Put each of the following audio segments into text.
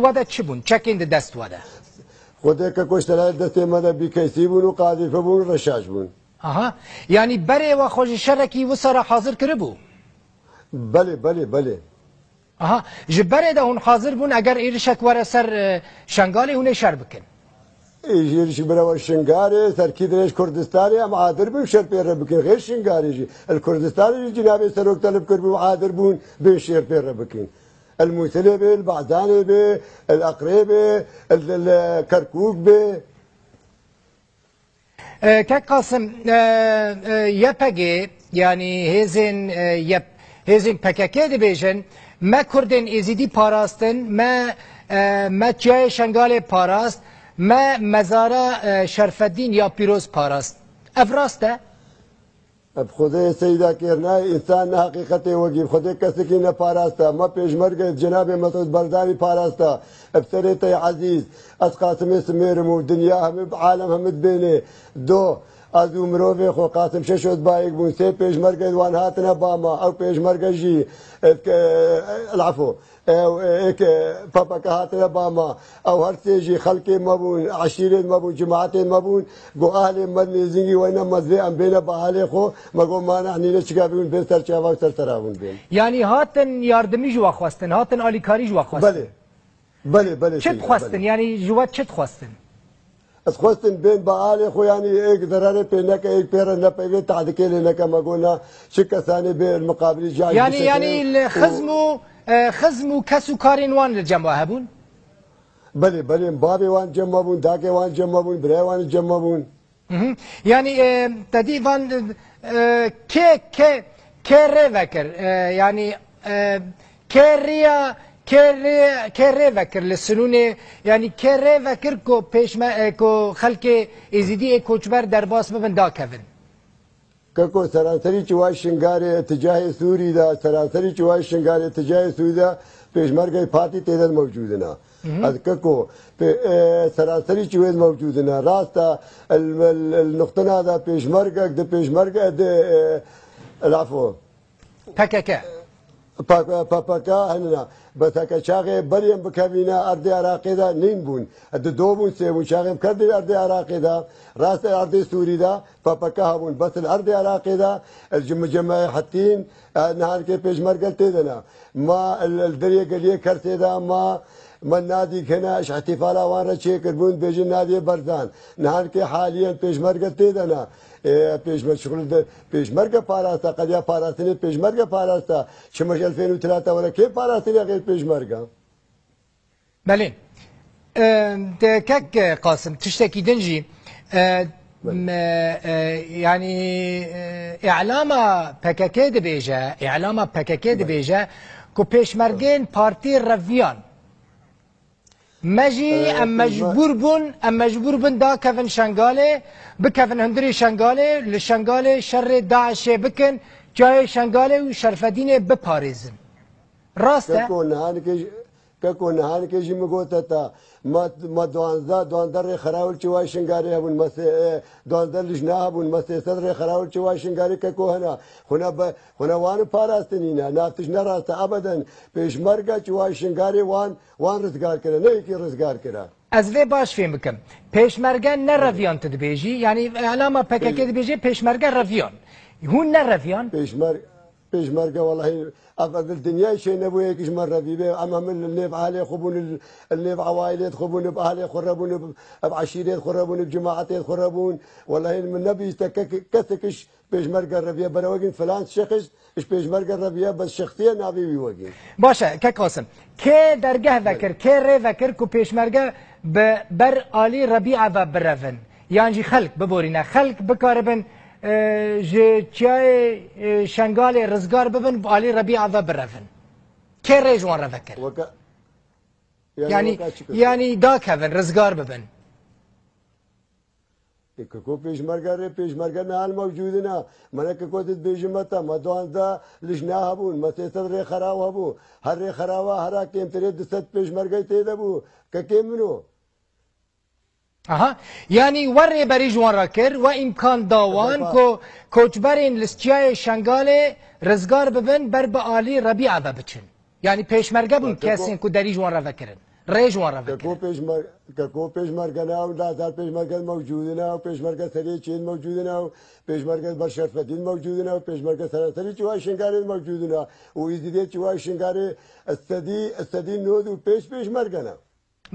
وده ce bun, ce kind de dest وده خودی که کشتلای دست ما ده بی کسی بون و قاذیفه بون و رشاش بون آها یعنی بره و خوش شرکی و سره حاضر کرده بو بله بله بله آها جبره ده هون حاضر بون اگر ایرشک وره سر شنگالی هونه شر بکن ایرش برای شنگاری سرکی درش کردستانی هم عادر بیم شر پیره بکن غیر شنگاری جی الکردستانی جناب سروک طلب کرد بیم عادر بون بیم شر پیره بکن المثلبه البعدانبه الاقريبه الكركوكبه أه، كاك قاسم أه، أه، يبقى يعني هزين يب هزين PKK دبیجن ما کردن ازیدی باراستن ما ما جای شنغالي باراست ما مزارا شرفدین یا پیروز باراست افراسته اب خدای سیدا کرنا انسان نه حقیقت وگی خدای کسی کی نه پاراستا ما پیشمرگ جناب مسعود بردانی پاراستا ابتریت عزیز از قاسم سمیرم و دنیا همه عالم همه بینه دو از او مرۆڤێ خۆ قاسم شش بایک بوون سێ پێشمەرگەی وان هاتنە باما ئەو پێشمەرگە ژی لافۆ پەپەکە هاتنە باما ئەو هەر سێژی خەڵکێ مەبوون عشیرێن مەبوون جماعاتێن مەبوون گوعاالێ مەنێزیی وەنە مەزێ ئەم بێنە بەهالێ خۆ مەگۆمانە هەنیرە چگا بوون بێ سەرچاوا سەرتەراون بێن ینی هاتن یاردمی ژواخواستن هاتن ئالیکاری ژواخواست بێ بێ بێ چت خواستن ینی ژوات چت خواستن از خواستم بین با آل خویانی یک ضرر پی نکه یک پیر نپیوی تعدکیل نکه مگونا چه کسانی به المقابلی جایی یعنی یعنی خزم و خزم و کس و کارین وان جمع هبون؟ بله بله بابی وان جمع بون داکه وان جمع بون برای وان جمع بون یعنی تدی وان که که که ری وکر یعنی که ریا کێ ڕێڤەکرد لە سنوونێ ینی کێ ڕێڤەکرد کۆ پێشمە ئەکۆ خەلکێ ئێزیدی ئە کۆچبەر دەرباس ببن داکەون. کەکۆ سەرانتەری چ وای شنگارێ تجای سووریدا سەرانتەری چ وای شنگارێ تجای سوودا پێشمەرگەی پاتی تێدەن مەوجودنا. کەکۆ سەراسەری چ وێن مەوجودنا ڕاستە نقطەنادا پێشمەرگەک دە پێشمەرگە لافۆ. پەکەکە. پاپەکە هەنا بەتەکە چاغێ بەریم بکەینە ئەردی عراقیدا نین بوون دۆ بوون سێبوون چاغێم کردی ئەردی عراقیدا ڕاستە ئەردی سووریدا پاپەکە هەبوون بەسل ئەردی عراقیدا جمجممە حتین نهارکە پێشمەرگەل تێدەنا ما دەریێ گەلیە کەرتێدا ما من نادی کناش احتفالا وان را چیکر بون بیجی نادی بردان نهان که حالیا پیشمرگ تیدنا پیشمر شغل د پیشمرګ پاراسته قضیه پاراستنه پیشمرګ پاراسته چې مشل فین وتراته ولا کې پاراستنه غیر پیشمرګ بله دكك قاسم تشتكي دنجي يعني اعلاما بكاكي دبيجا اعلاما بكاكي دبيجا كو بيشمرجين بارتي رفيان مجی ام مجبور بون ام مجبور بون دا کفن شنگاله بکفن هندری شنگاله لشنگاله شر داعش بکن جای شنگاله و شرفدین بپارزن راسته که کنهان که جی مگوتا تا ما, ما دوانزه دوانزه ری خراول چی وای شنگاری هبون مسه دوانزه لجنه هبون مسه صد ری خراول چی وای شنگاری که کوهنا خونا با خونا وان پاراستنینا ناتش نراسته ابدا پیشمرگا چی وای شنگاری وان وان رزگار کرده نه یکی رزگار کرده از وی باش فهم بکم پیشمرگا نه رویان تدبیجی یعنی علامه پککه دبیجی پیشمرگا رویان هون نه رویان پیشمرگ بيش مرقة والله أفضل الدنيا شيء نبوي كيش مرة بيبي أما من النيف أهلي خبون النيف عوائلات خبون بأهلي خربون بعشيرات خربون بجماعات خربون والله من نبي كثكش بيش مرقة ربيا وقين فلان شخص إش بيش مرقة ربيا بس شخصيا نبي بيوقين باشا كقاسم كي درجه ذكر كي ري ذكر كو بيش مرقة بر آلي ربيع ببرفن يعني خلق ببورينا خلق بكاربن جه چای شنگال رزگار ببن علی ربیع ذا برفن که ریجوان رفکر وکا... یعنی یعنی دا کفن رزگار ببن که کو پیشمرگر ری پیشمرگر نه حال موجود نه من که کوتت بیجمتا مدوان دا لجنا هبون متیتر ری خراو هبو هر ری خراوا هر کیم تری دست پیشمرگی تیده بو که کیم منو Aha. Yani var reberi jwan rakir ve imkan dawan ko koçberên listiyayê şengalê rizgar bibin ber bi alî rebiya da biçin. Yani peşmerge bun kesên ku derî jwan re vekirin. Rê jwan re vekirin. کو پیشمرگه نه او لازار پیشمرگه موجود نه او پیشمرگه سری چین موجود نه او پیشمرگه بشرف الدین موجود نه او پیشمرگه سراسری چوای شنگاری موجود نه او ایزیده چوای شنگاری استدی استدی نود و پیش پیشمرگه نه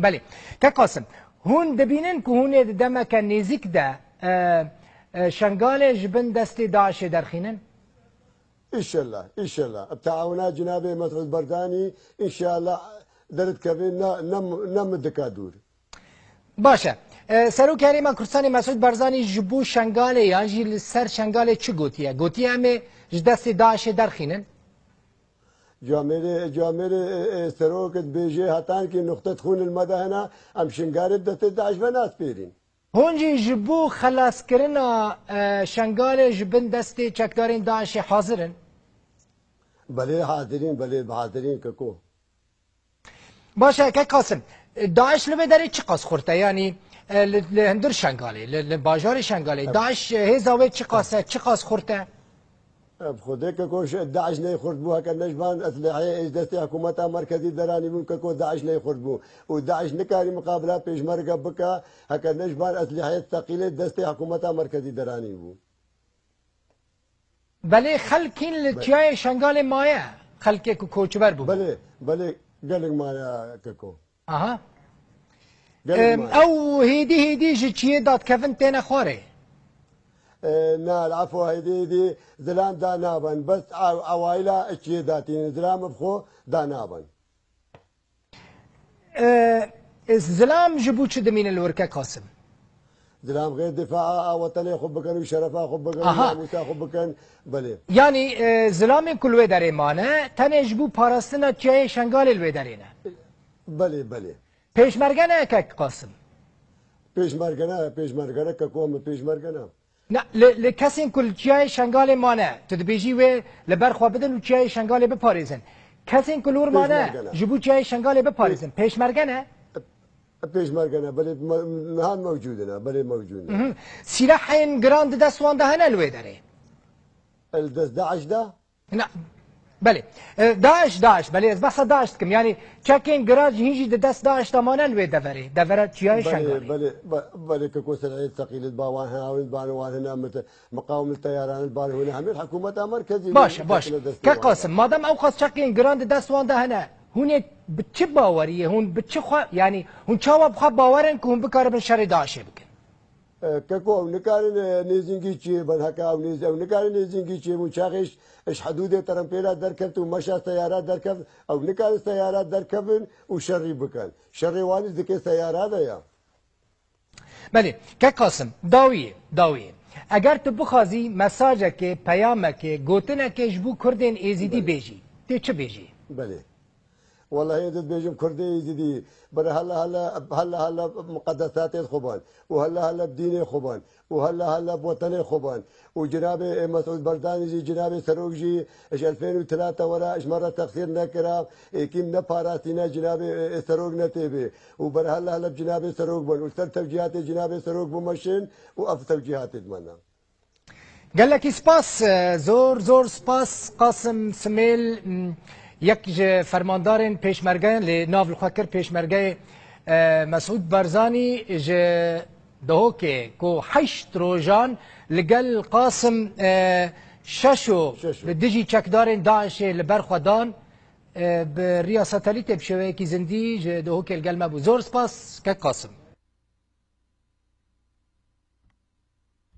بله که قاسم هون دەبینن کو هوونێ دەمەکە نێزیکدا شنگالێ ji bin destê daişê derxînin ئیشله ئیشله تاونا جنابێ مەترس بەردانی ئینشاءله دەرت کەبێ نەمە دکا دوور باشە سەرو کاریمە کوردستانی مەسود بەرزانی ji بۆ شنگالێ یان ژی سەر شنگالێ چی گوتیە گوتیە ئەمێ ji destê daişê derخînin جامر جامر سروکت بیجه هتان که نقطه خون المدهنا ام شنگارت دست داش بنات پیرین هونجی جبو خلاص کرنا شنگار جبن دست چکدارین داعش حاضرن بله حاضرین بله حاضرین کو باشه که قاسم داعش لبه داره چی قاس خورته یعنی لهندر شنگاله لباجار شنگاله داعش هزاوه چی قاسه چی قاس خورته خودێک کە کۆش داعش لی خورد بووە کە نەشبان ئەسلحەیە دەستی حکوومەتتا مەرکزی دەرانی بوون کە کۆ داعش لی خورد بوو و داعش نکاری مقابلا پێشمەرگە بکە هەکە نەشبان ئەسلحەیەت تەقیلێت دەستی حکوومەتتا مەرکزی دەرانی بوو بەێ خەلکین لە تیاە شنگالێ مایە خەلکێک و کۆچبەر بوو بێ بەێ گەلێک مایە کەکۆ ئەها ئەو هێدی هێدیژ چیە دادکەفن تێنە خوارێ نه العفو هيدي دي زلان دا نابن بس عوائلة اشي داتين زلان بخو دا نابن زلام جبو چه دمين الوركة قاسم زلام غير دفاع وطني خب بكن وشرفا خب بكن وموسى خب بكن بله يعني زلام كل ويداري مانه تنجبو پارستنا چه شنگال الويدارينه بله بله پیشمرگه نه که قاسم پیشمرگه نه پیشمرگه نه که کوم پیشمرگه نه نه ل کسی کل چیای شنگال مانه تو دبیجی و لبر خواب بدن و چیای شنگال بپارزن کسی کلور مانه جبو چیای شنگال بپارزن پیشمرگنه پیشمرگنه بله نهان موجوده نه بله موجوده سلاح گراند دست وان دهنه لوی داره الدست داعش ده نه بله داعش داعش بله از بحث داعش کم یعنی چکین گراج هیچی ده دست داعش تماما وی دوره دوره چیای شنگاری بله بله بله ككوسر عيد ثقيل الباوان هنا والباروان هنا مثل مقاوم الطيران البار هنا هم الحكومة مركزية باش باش كقاسم ما دام او خاص چکین گراند دست وان ده هنا هون بچه باوریه هون بچه خوا یعنی هون چاوا بخوا باورن که هون بکاره بن شر داعشه بکن ككو او نكار نيزنجي تشي بنهكا او نيز او نكار نيزنجي تشي مشاغش اش حدود ترمبيلا دركبت ومشى سيارات دركب او نكار سيارات دركبن وشري بكن شري وانز ديك سيارات يا بله که قاسم داویه داویه اگر تو بخوازی مساجه که پیامه که گوتنه که جبو کردین ایزیدی بیجی تی چه بیجی؟ بله والله يزيد بيجم كردي يزيدي برا هلا هلا هلا هلا بمقدسات خبان وهلا هلا بدين خبان وهلا هلا بوطن خبان وجناب مسعود برداني جي جناب سروق جي اش 2003 ورا اش مره تقصير نكرا كيم نباراتينا جناب سروق نتيبي وبرا هلا هلا بجناب سروق بن وسر توجيهات جناب سروق بمشين واف توجيهات اتمنى قال لك سباس زور زور سباس قاسم سميل یک جه فرماندارن پیشمرگین لی ناو لخوکر پیشمرگی مسعود برزانی جه دهوکه کو حشت روژان لگل قاسم ششو دجی چکدارن داعش لبرخودان به ریا ساتلیت بشوه کی زندی جه دهوکه لگل مبو زور سپاس که قاسم